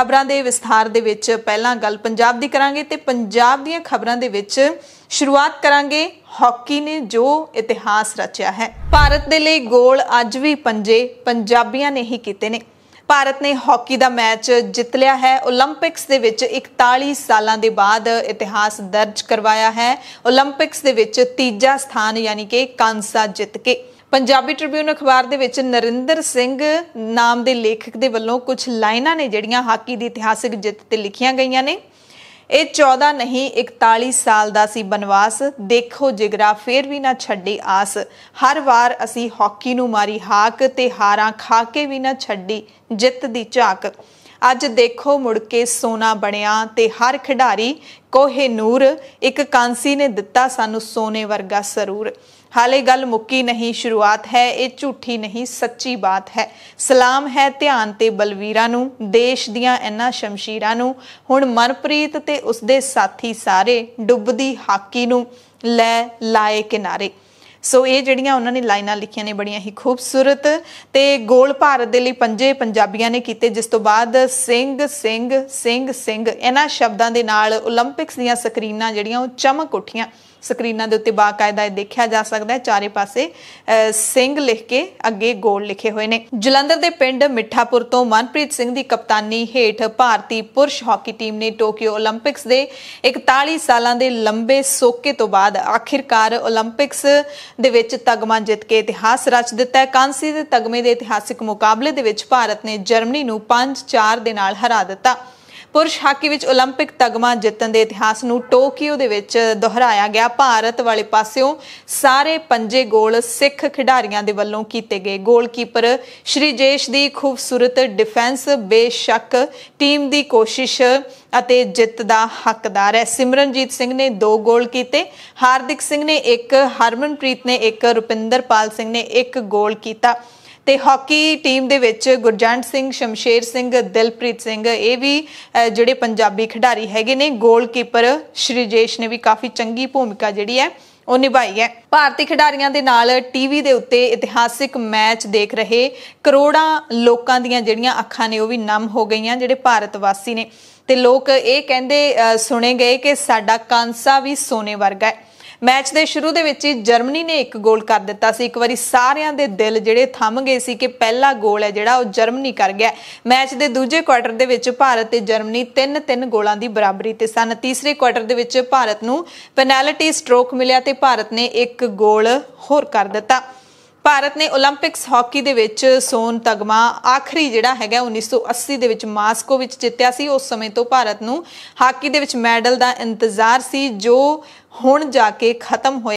ਖਬਰਾਂ ਦੇ ਵਿਸਥਾਰ ਦੇ ਵਿੱਚ ਪਹਿਲਾਂ ਗੱਲ ਪੰਜਾਬ ਦੀ ਕਰਾਂਗੇ ਤੇ ਪੰਜਾਬ ਦੀਆਂ ਖਬਰਾਂ ਦੇ ਵਿੱਚ ਸ਼ੁਰੂਆਤ ਕਰਾਂਗੇ ਹਾਕੀ ਨੇ ਜੋ ਇਤਿਹਾਸ ਰਚਿਆ ਹੈ ਭਾਰਤ ਦੇ ਲਈ ਗੋਲ ਅੱਜ ਵੀ ਪੰਜੇ ਪੰਜਾਬੀਆਂ ਨੇ ਹੀ ਕੀਤੇ ਨੇ ਭਾਰਤ ਨੇ ਹਾਕੀ ਦਾ ਮੈਚ ਜਿੱਤ ਲਿਆ ਹੈ 올림픽ਸ ਦੇ ਵਿੱਚ 41 ਸਾਲਾਂ ਦੇ ਬਾਅਦ ਇਤਿਹਾਸ ਦਰਜ ਕਰਵਾਇਆ ਹੈ 올림픽ਸ ਦੇ ਵਿੱਚ ਤੀਜਾ ਸਥਾਨ ਯਾਨੀ ਕਿ ਕਾਂਸਾ ਜਿੱਤ ਕੇ ਪੰਜਾਬੀ ਟ੍ਰਿਬਿਊਨ ਅਖਬਾਰ ਦੇ ਵਿੱਚ ਨਰਿੰਦਰ ਸਿੰਘ ਨਾਮ ਦੇ ਲੇਖਕ ਦੇ ਵੱਲੋਂ ਕੁਝ ਲਾਈਨਾਂ ਨੇ ਜਿਹੜੀਆਂ ਹਾਕੀ ਦੀ ਇਤਿਹਾਸਿਕ ਜਿੱਤ ਤੇ ਲਿਖੀਆਂ ਗਈਆਂ ਨੇ ਇਹ 14 ਨਹੀਂ 41 ਸਾਲ ਦਾ ਸੀ ਬਨਵਾਸ ਦੇਖੋ ਜਿਗਰਾ ਫੇਰ ਵੀ ਨਾ ਛੱਡੀ ਆਸ ਹਰ ਵਾਰ ਅਸੀਂ ਹਾਕੀ ਨੂੰ ਮਾਰੀ ਹਾਕ ਤੇ ਹਾਰਾਂ ਖਾ ਕੇ ਵੀ ਨਾ ਛੱਡੀ ਜਿੱਤ ਦੀ ਝਾਕ ਅੱਜ ਦੇਖੋ ਮੁੜ ਕੇ ਸੋਨਾ ਬਣਿਆ ਤੇ ਹਰ ਖਿਡਾਰੀ ਕੋਹੇ ਨੂਰ ਇੱਕ ਕਾਂਸੀ ਨੇ ਦਿੱਤਾ ਸਾਨੂੰ ਸੋਨੇ ਵਰਗਾ ਸਰੂਰ ਹਾਲੇ ਗੱਲ ਮੁੱਕੀ ਨਹੀਂ ਸ਼ੁਰੂਆਤ ਹੈ ਇਹ ਝੂਠੀ ਨਹੀਂ ਸੱਚੀ ਬਾਤ ਹੈ ਸਲਾਮ ਹੈ ਧਿਆਨ ਤੇ ਬਲਵੀਰਾਂ ਨੂੰ ਦੇਸ਼ ਦੀਆਂ ਇਹਨਾਂ ਸ਼ਮਸ਼ੀਰਾਂ ਨੂੰ ਹੁਣ ਮਨਪ੍ਰੀਤ ਤੇ ਉਸਦੇ ਸਾਥੀ ਸਾਰੇ ਡੁੱਬਦੀ ਹਾਕੀ ਨੂੰ ਲੈ ਲਾਏ ਕਿਨਾਰੇ ਸੋ ਇਹ ਜਿਹੜੀਆਂ ਉਹਨਾਂ ਨੇ ਲਾਈਨਾਂ ਲਿਖੀਆਂ ਨੇ ਬੜੀਆਂ ਹੀ ਖੂਬਸੂਰਤ ਤੇ ਗੋਲ ਭਾਰਤ ਦੇ ਲਈ ਪੰਜੇ ਪੰਜਾਬੀਆਂ ਨੇ ਕੀਤੇ ਜਿਸ ਤੋਂ ਬਾਅਦ ਸਿੰਘ ਸਿੰਘ ਸਿੰਘ ਸਿੰਘ ਇਹਨਾਂ ਸ਼ਬਦਾਂ ਦੇ ਨਾਲ 올림픽ਸ ਦੀਆਂ ਸਕਰੀਨਾਂ ਜਿਹੜੀਆਂ ਉਹ ਚਮਕ ਉੱਠੀਆਂ ਸਕਰੀਨਾਂ ਦੇ ਉੱਤੇ ਬਾਕਾਇਦਾ ਇਹ ਦੇਖਿਆ ਜਾ ਸਕਦਾ ਹੈ ਚਾਰੇ ਪਾਸੇ ਸਿੰਘ ਲਿਖ ਕੇ ਅੱਗੇ ਗੋਲ ਲਿਖੇ ਹੋਏ ਨੇ ਜਲੰਧਰ ਦੇ ਪਿੰਡ ਮਿੱਠਾਪੁਰ ਤੋਂ ਮਨਪ੍ਰੀਤ ਸਿੰਘ ਦੀ ਕਪਤਾਨੀ ਹੇਠ ਭਾਰਤੀ ਪੁਰਸ਼ ਹਾਕੀ ਟੀਮ ਨੇ ਟੋਕੀਓ 올림픽ਸ ਦੇ 41 ਸਾਲਾਂ ਦੇ ਲੰਬੇ ਸੋਕੇ ਤੋਂ ਬਾਅਦ ਆਖਿਰਕਾਰ 올림픽ਸ ਦੇ ਵਿੱਚ ਤਗਮਾ ਜਿੱਤ ਕੇ ਇਤਿਹਾਸ ਰਚ ਦਿੱਤਾ ਹੈ ਕਾਂਸੀ ਦੇ ਤਗਮੇ ਦੇ ਇਤਿਹਾਸਿਕ ਮੁਕਾਬਲੇ ਦੇ ਵਿੱਚ ਭਾਰਤ ਨੇ ਜਰਮਨੀ ਨੂੰ 5-4 ਦੇ ਨਾਲ ਹਰਾ ਦਿੱਤਾ ਪੁਰਸ਼ ਹਾਕੀ ਵਿੱਚ 올림픽 ਤਗਮਾ ਜਿੱਤਣ ਦੇ ਇਤਿਹਾਸ ਨੂੰ ਟੋਕੀਓ ਦੇ ਵਿੱਚ ਦੁਹਰਾਇਆ ਗਿਆ ਭਾਰਤ ਵਾਲੇ ਪਾਸਿਓਂ ਸਾਰੇ ਪੰਜੇ ਗੋਲ ਸਿੱਖ ਖਿਡਾਰੀਆਂ ਦੇ ਵੱਲੋਂ ਕੀਤੇ ਗਏ ਗੋਲਕੀਪਰ ਸ਼੍ਰੀਜੇਸ਼ ਦੀ ਖੂਬਸੂਰਤ ਡਿਫੈਂਸ ਬੇਸ਼ੱਕ ਟੀਮ ਦੀ ਕੋਸ਼ਿਸ਼ ਅਤੇ ਜਿੱਤ ਦਾ ਹੱਕਦਾਰ ਹੈ ਸਿਮਰਨਜੀਤ ਸਿੰਘ ਨੇ 2 ਗੋਲ ਕੀਤੇ ਹਾਰਦਿਕ ਸਿੰਘ ਨੇ 1 ਹਰਮਨਪ੍ਰੀਤ ਨੇ 1 ਰੁਪਿੰਦਰਪਾਲ ਸਿੰਘ ਨੇ 1 ਗੋਲ ਕੀਤਾ ਤੇ ਹਾਕੀ ਟੀਮ ਦੇ ਵਿੱਚ ਗੁਰਜੰਟ ਸਿੰਘ ਸ਼ਮਸ਼ੇਰ ਸਿੰਘ ਦਿਲਪ੍ਰੀਤ ਸਿੰਘ ਇਹ ਵੀ ਜਿਹੜੇ ਪੰਜਾਬੀ ਖਿਡਾਰੀ ਹੈਗੇ ਨੇ ਗੋਲਕੀਪਰ ਸ਼੍ਰੀਜੇਸ਼ ਨੇ ਵੀ ਕਾਫੀ ਚੰਗੀ ਭੂਮਿਕਾ ਜਿਹੜੀ ਹੈ ਉਹ ਨਿਭਾਈ ਹੈ ਭਾਰਤੀ ਖਿਡਾਰੀਆਂ ਦੇ ਨਾਲ ਟੀਵੀ ਦੇ ਉੱਤੇ ਇਤਿਹਾਸਿਕ ਮੈਚ ਦੇਖ ਰਹੇ ਕਰੋੜਾਂ ਲੋਕਾਂ ਦੀਆਂ ਜਿਹੜੀਆਂ ਅੱਖਾਂ ਨੇ ਉਹ ਵੀ ਨਮ ਹੋ ਗਈਆਂ ਜਿਹੜੇ ਭਾਰਤ ਵਾਸੀ ਨੇ ਤੇ ਲੋਕ ਇਹ ਕਹਿੰਦੇ ਸੁਣੇ ਗਏ ਕਿ ਸਾਡਾ ਕਾਂਸਾ ਵੀ ਸੋਨੇ ਵਰਗਾ ਹੈ ਮੈਚ ਦੇ ਸ਼ੁਰੂ ਦੇ ਵਿੱਚ ਹੀ ਜਰਮਨੀ ਨੇ ਇੱਕ ਗੋਲ ਕਰ ਦਿੱਤਾ ਸੀ ਇੱਕ ਵਾਰੀ ਸਾਰਿਆਂ ਦੇ ਦਿਲ ਜਿਹੜੇ ਥੰਮ ਗਏ ਸੀ ਕਿ ਪਹਿਲਾ ਗੋਲ ਹੈ ਜਿਹੜਾ ਉਹ ਜਰਮਨੀ ਕਰ ਗਿਆ ਮੈਚ ਦੇ ਦੂਜੇ ਕੁਆਟਰ ਦੇ ਵਿੱਚ ਭਾਰਤ ਤੇ ਜਰਮਨੀ 3-3 ਗੋਲਾਂ ਦੀ ਬਰਾਬਰੀ ਤੇ ਸਨ ਤੀਸਰੇ ਕੁਆਟਰ ਦੇ ਵਿੱਚ ਭਾਰਤ ਨੂੰ ਪੈਨਲਟੀ ਸਟ੍ਰੋਕ ਮਿਲਿਆ ਤੇ ਭਾਰਤ ਨੇ ਇੱਕ ਗੋਲ ਹੋਰ ਕਰ ਦਿੱਤਾ ਭਾਰਤ ਨੇ 올림픽ਸ ਹਾਕੀ ਦੇ ਵਿੱਚ ਸੋਨ ਤਗਮਾ ਆਖਰੀ ਜਿਹੜਾ ਹੈਗਾ 1980 ਦੇ ਵਿੱਚ ਮਾਸਕੋ ਵਿੱਚ ਜਿੱਤਿਆ ਸੀ ਉਸ ਸਮੇਂ ਤੋਂ ਭਾਰਤ ਨੂੰ ਹਾਕੀ ਦੇ ਵਿੱਚ ਮੈਡਲ ਦਾ ਇੰਤਜ਼ਾਰ ਸੀ ਜੋ ਹੁਣ ਜਾ ਕੇ ਖਤਮ ਹੋਇਆ